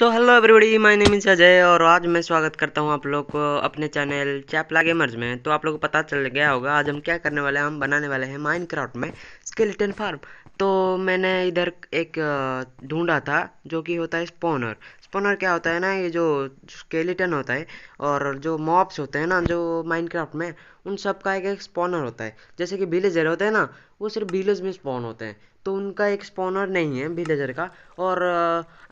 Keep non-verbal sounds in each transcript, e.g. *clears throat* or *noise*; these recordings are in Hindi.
so hello everybody my name is Ajay और आज मैं स्वागत करता हूँ आप लोग को अपने चैनल चैपला गेमर्स में तो आप लोग को पता चल गया होगा आज हम क्या करने वाले हैं हम बनाने वाले हैं माइनक्राफ्ट में स्केलेटन फार्म तो मैंने इधर एक ढूंढा था जो कि होता है स्पोनर स्पोनर क्या होता है ना ये जो स्केलेटन होता है और जो मॉब्स होते हैं ना जो माइनक्राफ्ट में उन सब का एक एक स्पॉनर होता है जैसे कि विलेजर होते हैं ना वो सिर्फ विलेज में स्पॉन होते हैं तो उनका एक स्पॉनर नहीं है विलेजर का और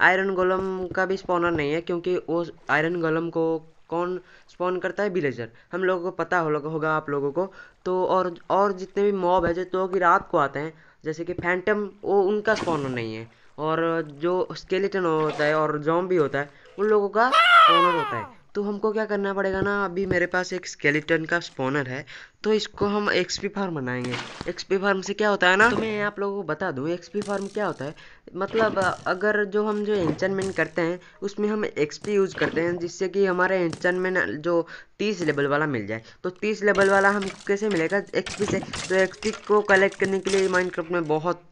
आयरन गोलम का भी स्पॉनर नहीं है क्योंकि वो आयरन गोलम को कौन स्पॉन करता है विलेजर हम लोगों को पता हो, होगा आप लोगों को तो और और जितने भी मॉब है जो तो कि रात को आते हैं जैसे कि फैंटम वो उनका स्पॉनर नहीं है और जो स्केलेटन होता है और जॉम भी होता है उन लोगों का स्पोनर होता है तो हमको क्या करना पड़ेगा ना अभी मेरे पास एक स्केलेटन का स्पोनर है तो इसको हम एक्सपी फार्म बनाएंगे एक्सपी फार्म से क्या होता है ना तो मैं आप लोगों को बता दूँ एक्सपी फार्म क्या होता है मतलब अगर जो हम जो एंचनमेंट करते हैं उसमें हम एक्सपी यूज़ करते हैं जिससे कि हमारे एंचनमेंट जो तीस लेवल वाला मिल जाए तो तीस लेवल वाला हम कैसे मिलेगा एक्सपी से तो एक्सपी को कलेक्ट करने के लिए माइंड में बहुत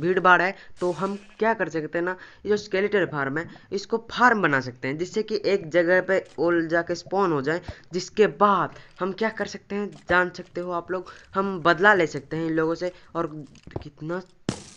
भीड़ भाड़ है तो हम क्या कर सकते हैं ना ये जो स्केलेटर फार्म है इसको फार्म बना सकते हैं जिससे कि एक जगह पर ओल जाके स्पॉन हो जाए जिसके बाद हम क्या कर सकते हैं जान जान सकते हो आप लोग हम बदला ले सकते हैं इन लोगों से और कितना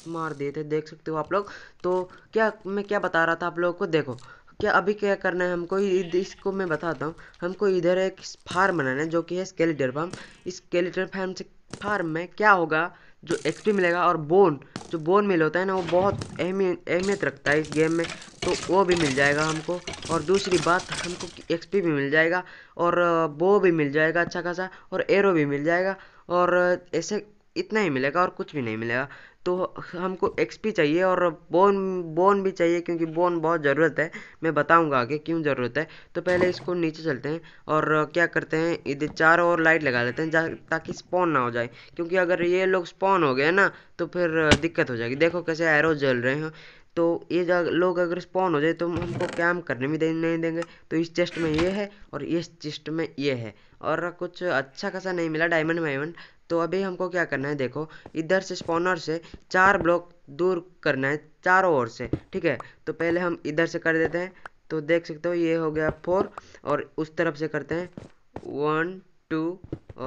मार दिए थे देख सकते हो आप लोग तो क्या मैं क्या बता रहा था आप लोगों को देखो क्या अभी क्या करना है हमको इसको मैं बताता हूँ हमको इधर एक फार्म बनाना है जो कि है स्केलेटर फार्म इस स्केलेटर फार्म से फार्म में क्या होगा जो एक्सपी मिलेगा और बोन जो बोन मिल होता है ना वो बहुत अहमियत अहमियत रखता है इस गेम में तो वो भी मिल जाएगा हमको और दूसरी बात हमको एक्सपी भी मिल जाएगा और बो भी मिल जाएगा अच्छा खासा और एरो भी मिल जाएगा और ऐसे इतना ही मिलेगा और कुछ भी नहीं मिलेगा तो हमको एक्सपी चाहिए और बोन बोन भी चाहिए क्योंकि बोन बहुत ज़रूरत है मैं बताऊंगा आगे क्यों ज़रूरत है तो पहले इसको नीचे चलते हैं और क्या करते हैं इधर चारों ओर लाइट लगा लेते हैं ताकि स्पॉन ना हो जाए क्योंकि अगर ये लोग स्पॉन हो गए ना तो फिर दिक्कत हो जाएगी देखो कैसे एरो जल रहे हैं तो ये लोग अगर स्पॉन हो जाए तो हमको उनको कैम करने भी दे, नहीं देंगे तो इस चेस्ट में ये है और इस चेस्ट में ये है और कुछ अच्छा खासा नहीं मिला डायमंड वायमंड तो अभी हमको क्या करना है देखो इधर से स्पॉनर से चार ब्लॉक दूर करना है चारों ओर से ठीक है तो पहले हम इधर से कर देते हैं तो देख सकते हो ये हो गया फोर और उस तरफ से करते हैं वन टू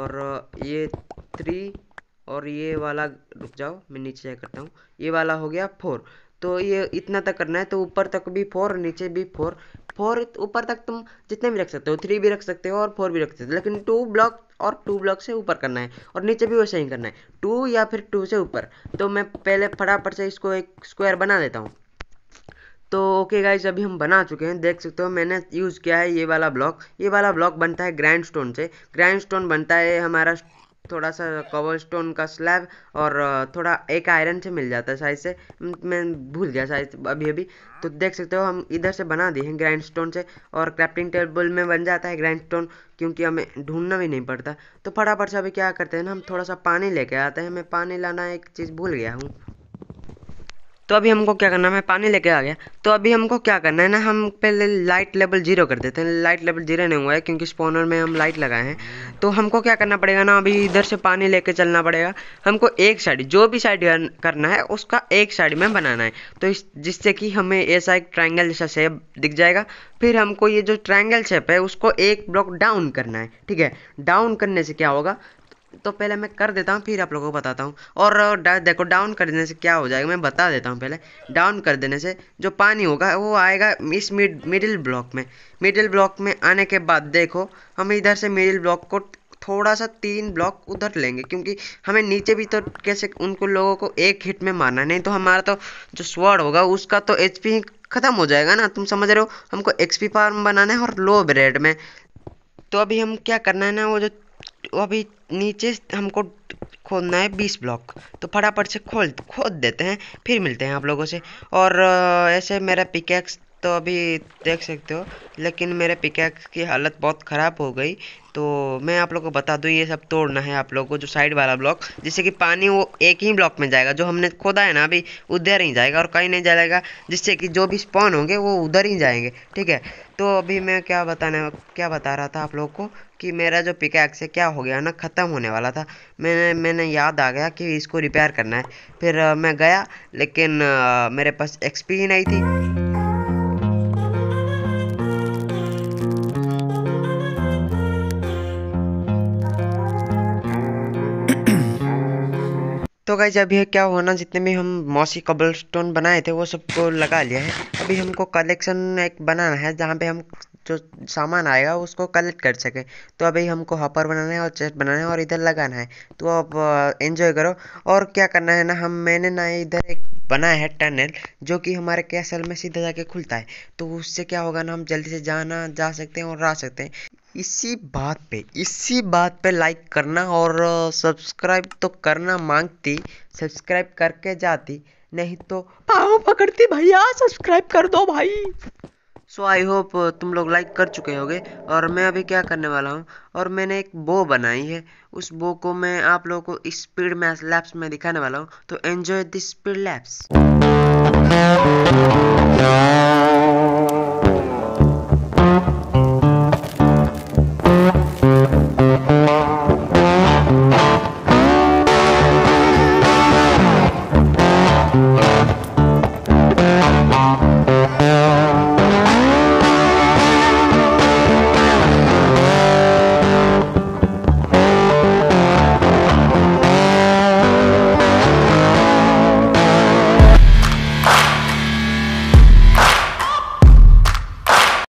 और ये थ्री और ये वाला रुक जाओ मैं नीचे करता हूँ ये वाला हो गया फोर तो ये इतना तक करना है तो ऊपर तक भी फोर नीचे भी फोर फोर ऊपर तक तुम जितने भी रख सकते हो थ्री भी रख सकते हो और फोर भी रख सकते हो लेकिन टू ब्लॉक और टू ब्लॉक से ऊपर करना है और नीचे भी वैसे ही करना है टू या फिर टू से ऊपर तो मैं पहले फटाफट से इसको एक स्क्वायर बना देता हूँ तो ओके गाइज अभी हम बना चुके हैं देख सकते हो मैंने यूज़ किया है ये वाला ब्लॉक ये वाला ब्लॉक बनता है ग्रैंड स्टोन से ग्रैंड स्टोन बनता है हमारा थोड़ा सा कवर स्टोन का स्लैब और थोड़ा एक आयरन से मिल जाता है साइज से मैं भूल गया साइज अभी अभी तो देख सकते हो हम इधर से बना दिए हैं ग्राइंड स्टोन से और क्राफ्टिंग टेबल में बन जाता है ग्राइंड स्टोन क्योंकि हमें ढूंढना भी नहीं पड़ता तो फटाफट से अभी क्या करते हैं ना हम थोड़ा सा पानी लेके आते हैं मैं पानी लाना एक चीज़ भूल गया हूँ तो अभी हमको क्या करना है मैं पानी लेके आ गया तो अभी हमको क्या करना है ना हम पहले लाइट लेवल जीरो कर देते हैं लाइट लेवल जीरो नहीं हुआ है क्योंकि स्पॉनर में हम लाइट लगाए हैं तो हमको क्या करना पड़ेगा ना अभी इधर से पानी लेके चलना पड़ेगा हमको एक साइड जो भी साइड करना है उसका एक साइड में बनाना है तो जिससे कि हमें ऐसा एक ट्राइंगल जैसा शेप दिख जाएगा फिर हमको ये जो ट्राइंगल शेप है उसको एक ब्लॉक डाउन करना है ठीक है डाउन करने से क्या होगा तो पहले मैं कर देता हूँ फिर आप लोगों को बताता हूँ और देखो डाउन कर देने से क्या हो जाएगा मैं बता देता हूँ पहले डाउन कर देने से जो पानी होगा वो आएगा इस मिड मिडिल ब्लॉक में मिडिल ब्लॉक में आने के बाद देखो हम इधर से मिडिल ब्लॉक को थोड़ा सा तीन ब्लॉक उधर लेंगे क्योंकि हमें नीचे भी तो कैसे उनको लोगों को एक हिट में मारना नहीं तो हमारा तो जो स्वर्ड होगा उसका तो एच ही ख़त्म हो जाएगा ना तुम समझ रहे हो हमको एक्सपी फार्म बनाना है और लो ब्रेड में तो अभी हम क्या करना है ना वो जो अभी नीचे हमको खोदना है बीस ब्लॉक तो फटाफट से खोल खोद देते हैं फिर मिलते हैं आप लोगों से और ऐसे मेरा पिकैक्स तो अभी देख सकते हो लेकिन मेरे पिकैक्स की हालत बहुत ख़राब हो गई तो मैं आप लोग को बता दूँ ये सब तोड़ना है आप लोग को जो साइड वाला ब्लॉक जिससे कि पानी वो एक ही ब्लॉक में जाएगा जो हमने खोदा है ना अभी उधर ही जाएगा और कहीं नहीं जाएगा जिससे कि जो भी स्पॉन होंगे वो उधर ही जाएंगे ठीक है तो अभी मैं क्या बताने क्या बता रहा था आप लोग को कि मेरा जो पिकैक्स है क्या हो गया ना ख़त्म होने वाला था मैंने मैंने याद आ गया कि इसको रिपेयर करना है फिर मैं गया लेकिन मेरे पास एक्सपी ही नहीं थी *clears throat* तो गाइज अभी है क्या होना जितने भी हम मौसी कबल स्टोन बनाए थे वो सबको लगा लिया है अभी हमको कलेक्शन एक बनाना है जहाँ पे हम जो सामान आएगा उसको कलेक्ट कर सके तो अभी हमको हॉपर बनाना है और चेस्ट बनाना है और इधर लगाना है तो आप एंजॉय करो और क्या करना है ना हम मैंने ना इधर एक बना है टनल जो कि हमारे कैसल में सीधा जाके खुलता है तो उससे क्या होगा ना हम जल्दी से जाना जा सकते हैं और आ सकते हैं इसी बात पे इसी बात पे लाइक करना और सब्सक्राइब तो करना मांगती सब्सक्राइब करके जाती नहीं तो पाँव पकड़ती भैया सब्सक्राइब कर दो भाई सो आई होप तुम लोग लाइक कर चुके होगे और मैं अभी क्या करने वाला हूँ और मैंने एक बो बनाई है उस बो को मैं आप लोगों को स्पीड में लैप्स में दिखाने वाला हूँ तो एंजॉय दिस स्पीड लैप्स